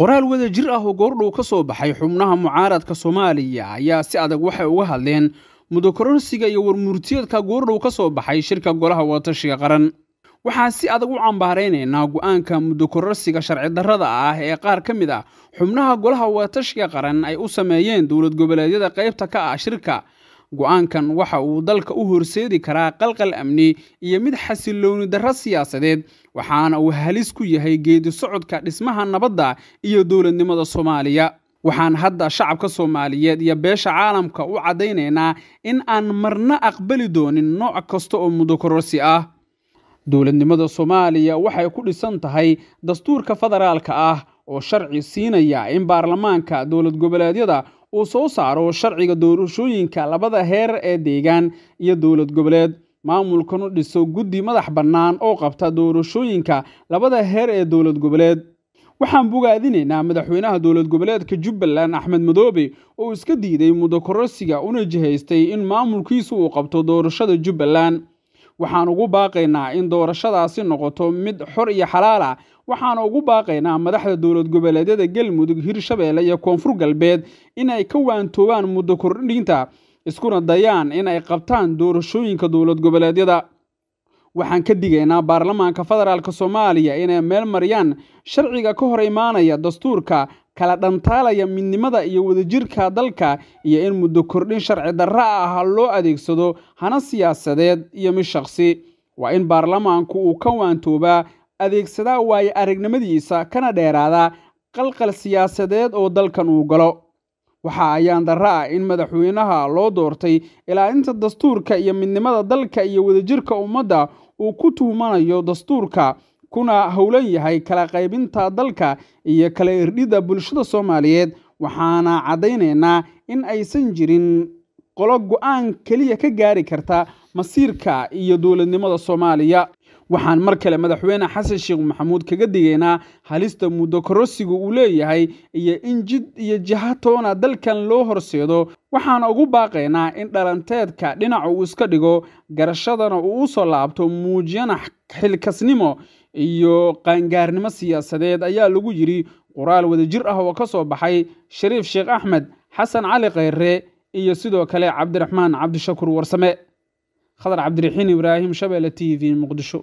qoraal wada jir ah oo goordhow ka soo baxay xubnaha mucaaradka soomaaliya ayaa si adag waxay uga hadleen mudokoronsiga iyo warmurtiyeedka goordhow ka soo baxay shirka golaha wadatashiga qaran waxaan si adag u cambaaraynaynaa go'aanka mudokororsiga sharci darrada ah ee qaar ka mid ah xubnaha golaha wadatashiga qaran ay u sameeyeen dowlad goboleedyada qaybta ka ah shirka go'aankan waxa uu dalka u horseedi karaa qalqal amni iyo mid xasilooni darro siyaasadeed waxaana uu halis ku yahay geedi socodka dhismaha nabadda iyo dowladnimada soomaaliya waxaan hadda shacabka soomaaliyeed iyo beesha caalamka u caddaynaynaa in aan marna aqbali doonin nooc kasta oo mudokororsi ah dowladnimada soomaaliya waxay ku dhisan tahay dastuurka federaalka ah oo sharci siinaya in baarlamaanka dowlad goboleedyada uu soo saaro sharciga doorashooyinka labada heer ee deegaan iyo dowlad goboleed maamulkanu dhiso guddi madax bannaan oo qabta doorashooyinka labada heer ee dowlad goboleed waxaan bogaadinaynaa madaxweynaha dowlad goboleedka jubbaland axmed madoobe oo iska diiday mudokorosiga una jihaystay in maamulkiisu uu qabto doorashada jubbaland waxaan ugu baaqaynaa in doorashadaasi noqoto mid xor iyo xalaal ah waxaana ugu baaqaynaa madaxda dowlad goboleedyada galmudug hirshabeelle iyo koonfur galbeed in ay ka waantoobaan muddo kordhinta iskuna dayaan in ay qabtaan doorashooyinka dowlad goboleedyada waxaan ka digaynaa baarlamaanka federaalk soomaaliya inay meel mariyaan sharciga ka hor imaanaya dastuurka kala dhantaalaya midnimada iyo wadajirka dalka iyo in muddo kordhin sharci darra ah loo adeegsado hana siyaasadeed iyo mid shaqsi waa in baarlamaanku uu ka waantoobaa adeegsadaa waayo aragnimadiisa kana dheeraadaa qalqal siyaasadeed oo dalkan uu galo waxa ayaan darra ah in madaxweynaha loo doortay ilaalinta dastuurka iyo midnimada dalka iyo wadajirka ummadda uu ku tuhmanayo dastuurka kuna howlan yahay kala qaybinta dalka iyo kala irdhida bulshada soomaaliyeed waxaana caddaynaynaa in aysan jirin qolo go-aan keliya ka gaari karta masiirka iyo dowladnimada soomaaliya waxaan mar kale madaxweyne xasan sheekh maxamuud kaga digaynaa halista mudokorosiga uu leeyahay iyo in jid iyo jiha toona dalkan loo horseedo waxaan ugu baaqaynaa in dhalanteedka dhinac uu iska dhigo garashadana uu u soo laabto muujiyana xilkasnimo iyo qaangaarnimo siyaasadeed ayaa lagu yidhi qoraal wadajir ah oo ka soo baxay shariif sheekh axmed xasan cali khayre iyo sidoo kale cabdiraxmaan cabdishakur warsame khadar cabdiraxiin ibraahim shabeelle t v muqdisho